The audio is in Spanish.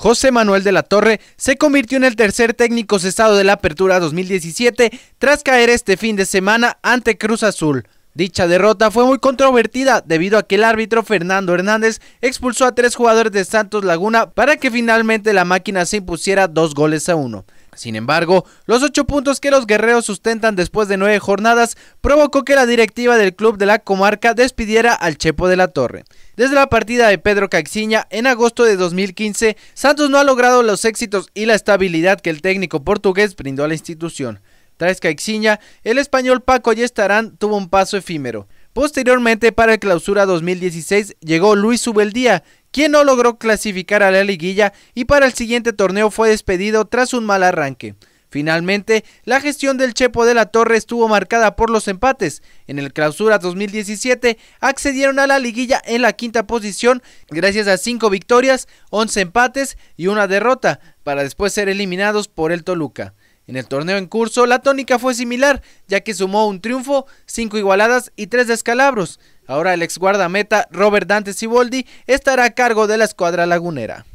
José Manuel de la Torre se convirtió en el tercer técnico cesado de la Apertura 2017 tras caer este fin de semana ante Cruz Azul. Dicha derrota fue muy controvertida debido a que el árbitro Fernando Hernández expulsó a tres jugadores de Santos Laguna para que finalmente la máquina se impusiera dos goles a uno. Sin embargo, los ocho puntos que los guerreros sustentan después de nueve jornadas provocó que la directiva del club de la comarca despidiera al Chepo de la Torre. Desde la partida de Pedro Caixinha en agosto de 2015, Santos no ha logrado los éxitos y la estabilidad que el técnico portugués brindó a la institución. Tras Caixinha, el español Paco Yestarán tuvo un paso efímero. Posteriormente, para el clausura 2016, llegó Luis Subeldía, quien no logró clasificar a la liguilla y para el siguiente torneo fue despedido tras un mal arranque. Finalmente, la gestión del Chepo de la Torre estuvo marcada por los empates. En el Clausura 2017 accedieron a la liguilla en la quinta posición gracias a 5 victorias, 11 empates y una derrota, para después ser eliminados por el Toluca. En el torneo en curso, la tónica fue similar, ya que sumó un triunfo, cinco igualadas y tres descalabros. Ahora el ex guardameta Robert Dante Siboldi estará a cargo de la escuadra lagunera.